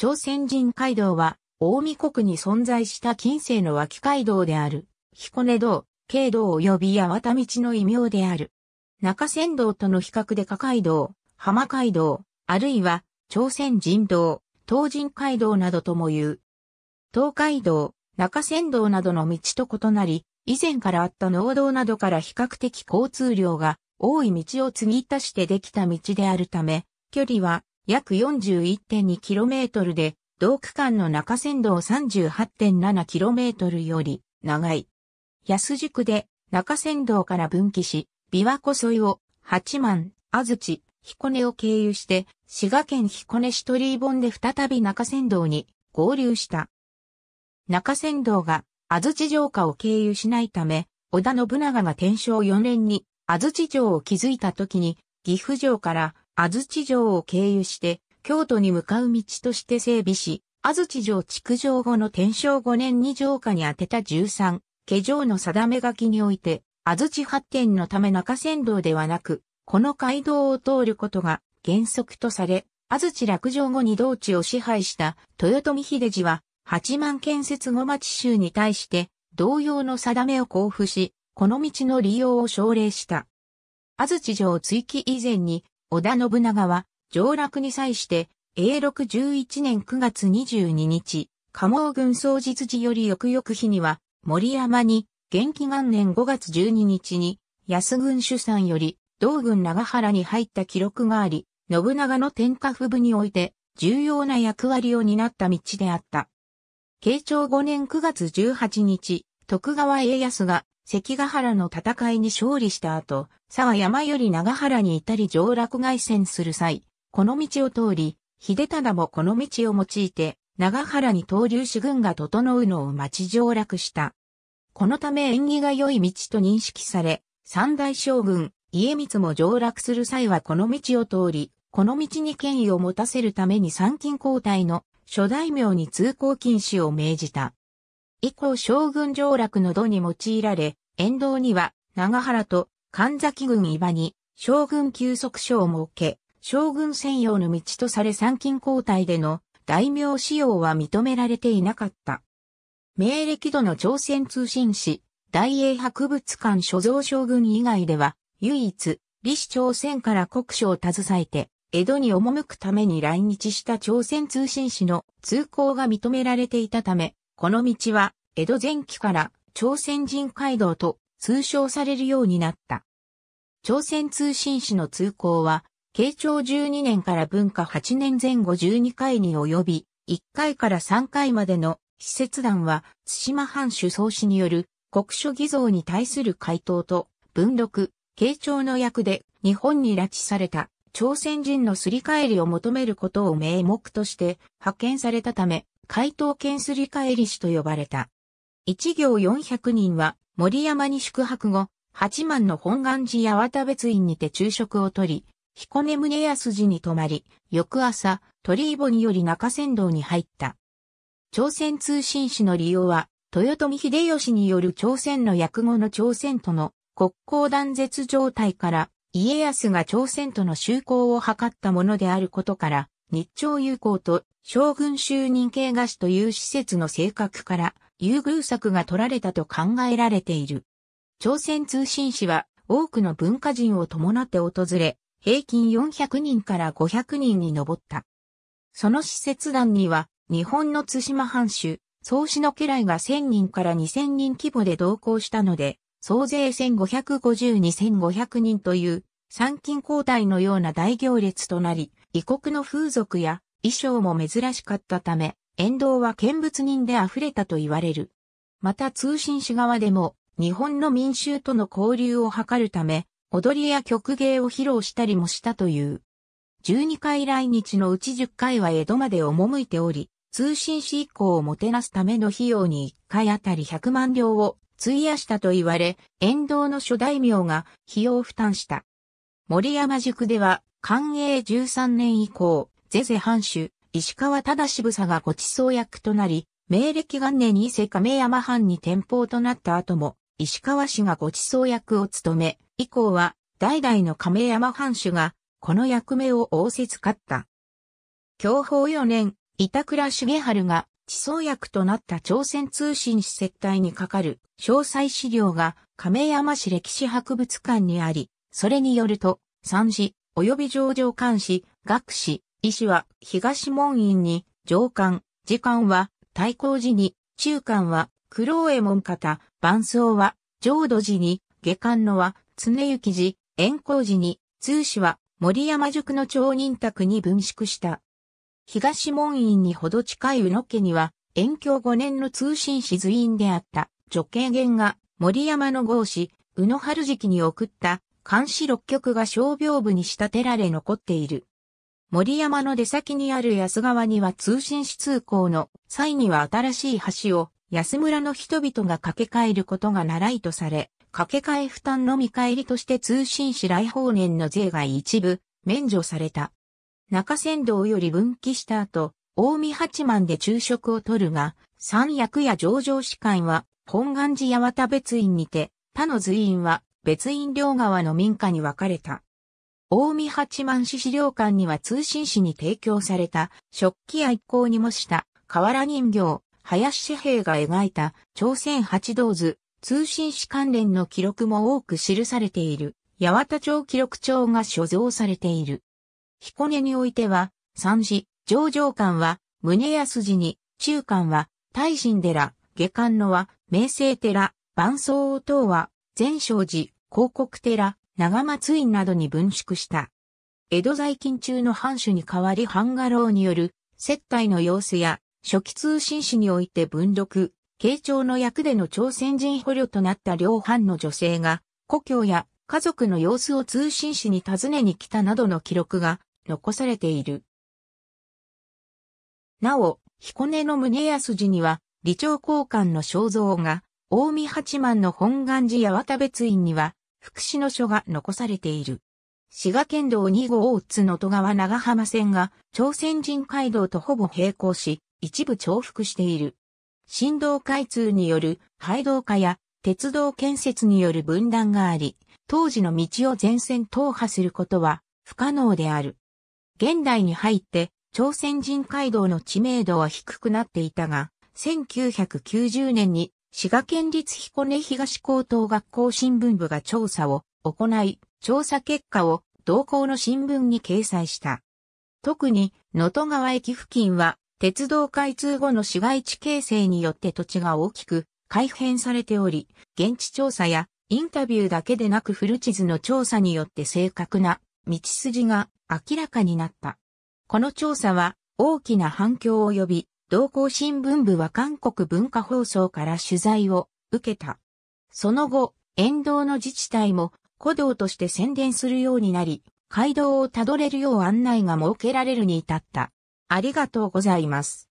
朝鮮人街道は、大見国に存在した近世の脇街道である、彦根道、京道及び八幡道の異名である。中山道との比較で下街道、浜街道、あるいは、朝鮮人道、東人街道などとも言う。東海道、中山道などの道と異なり、以前からあった農道などから比較的交通量が多い道を継ぎ足してできた道であるため、距離は約 41.2km で、同区間の中山道 38.7km より長い。安宿で中山道から分岐し、琵琶湖沿いを八幡、安土、彦根を経由して、滋賀県彦根市鳥居本で再び中山道に合流した。中山道が安土城下を経由しないため、織田信長が天正4年に安土城を築いた時に、岐阜城から安土城を経由して、京都に向かう道として整備し、安土城築城後の天正5年に城下に宛てた13、家城の定め書きにおいて、安土発展のため中山道ではなく、この街道を通ることが原則とされ、安土落城後に道地を支配した豊臣秀治は、八幡建設後町州に対して、同様の定めを交付し、この道の利用を奨励した。安土城追記以前に、織田信長は、上洛に際して、永禄11年9月22日、加茂軍総実時より翌々日には、森山に、元気元年5月12日に、安軍主産より、同軍長原に入った記録があり、信長の天下府部において、重要な役割を担った道であった。慶長5年9月18日、徳川家康が関ヶ原の戦いに勝利した後、佐賀山より長原に至り上洛外戦する際、この道を通り、秀忠もこの道を用いて、長原に投竜し軍が整うのを待ち上洛した。このため縁起が良い道と認識され、三大将軍、家光も上洛する際はこの道を通り、この道に権威を持たせるために参勤交代の諸大名に通行禁止を命じた。以降将軍上落の土に用いられ、沿道には長原と神崎郡伊に将軍休息所を設け、将軍専用の道とされ参勤交代での大名使用は認められていなかった。明暦度の朝鮮通信使、大英博物館所蔵将軍以外では、唯一、李氏朝鮮から国書を携えて、江戸に赴くために来日した朝鮮通信使の通行が認められていたため、この道は、江戸前期から朝鮮人街道と通称されるようになった。朝鮮通信使の通行は、慶長12年から文化8年前後12回に及び、1回から3回までの施設団は、津島藩主総使による国書偽造に対する回答と、文録、慶長の役で日本に拉致された朝鮮人のすり替えりを求めることを名目として派遣されたため、怪盗剣すり返り師と呼ばれた。一行四百人は森山に宿泊後、八幡の本願寺八幡別院にて昼食をとり、彦根宗安寺に泊まり、翌朝、鳥居堀により中仙道に入った。朝鮮通信使の利用は、豊臣秀吉による朝鮮の訳語の朝鮮との国交断絶状態から、家康が朝鮮との修航を図ったものであることから、日朝友好と将軍就任系菓子という施設の性格から優遇策が取られたと考えられている。朝鮮通信誌は多くの文化人を伴って訪れ、平均400人から500人に上った。その施設団には、日本の津島藩主、宗氏の家来が1000人から2000人規模で同行したので、総勢1 5 5 2 5 0 0人という、参勤交代のような大行列となり、異国の風俗や衣装も珍しかったため、沿道は見物人で溢れたと言われる。また通信士側でも、日本の民衆との交流を図るため、踊りや曲芸を披露したりもしたという。12回来日のうち10回は江戸まで赴いており、通信士以降をもてなすための費用に1回あたり100万両を費やしたと言われ、沿道の諸大名が費用負担した。森山塾では、寛永13年以降、ゼゼ藩主、石川忠房がごちそう役となり、明暦元年に伊勢亀山藩に転校となった後も、石川氏がごちそう役を務め、以降は、代々の亀山藩主が、この役目を仰せつかった。享保4年、板倉重春が、地層役となった朝鮮通信使接待にかかる詳細資料が亀山市歴史博物館にあり、それによると、三次、及び上場監視、学士、医師は東門院に上官、次官は対抗時に、中官は九郎右衛門方、伴奏は浄土寺に、下官のは常行寺、遠光寺に、通史は森山塾の町人宅に分縮した。東門院にほど近い宇野家には、遠距5年の通信士随院であった女系源が森山の豪子、宇野春時期に送った監視六曲が傷病部に仕立てられ残っている。森山の出先にある安川には通信し通行の際には新しい橋を安村の人々が掛け替えることが習いとされ、掛け替え負担の見返りとして通信市来方年の税が一部免除された。中山道より分岐した後、大見八幡で昼食をとるが、三役や上場士官は本願寺八幡別院にて、他の随院は別院両側の民家に分かれた。大見八幡市資料館には通信誌に提供された食器や一向に模した瓦人形、林紙幣が描いた朝鮮八道図、通信誌関連の記録も多く記されている八幡町記録帳が所蔵されている。彦根においては、三次、上場館は宗安寺に、中館は大神寺、下館のは明星寺、万僧等は善勝寺、広告寺、長松院などに分縮した。江戸在勤中の藩主に代わり藩画廊による接待の様子や初期通信誌において文録、慶長の役での朝鮮人捕虜となった両藩の女性が故郷や家族の様子を通信誌に尋ねに来たなどの記録が残されている。なお、彦根の宗安寺には、李長交換の肖像が、大見八幡の本願寺や渡別院には、福祉の書が残されている。滋賀県道2号大津の戸川長浜線が朝鮮人街道とほぼ並行し、一部重複している。振動開通による廃道化や鉄道建設による分断があり、当時の道を全線踏破することは不可能である。現代に入って朝鮮人街道の知名度は低くなっていたが、1990年に滋賀県立彦根東高等学校新聞部が調査を行い、調査結果を同校の新聞に掲載した。特に、能登川駅付近は、鉄道開通後の市街地形成によって土地が大きく改変されており、現地調査やインタビューだけでなく古地図の調査によって正確な道筋が明らかになった。この調査は大きな反響を呼び、同行新聞部は韓国文化放送から取材を受けた。その後、沿道の自治体も古道として宣伝するようになり、街道をたどれるよう案内が設けられるに至った。ありがとうございます。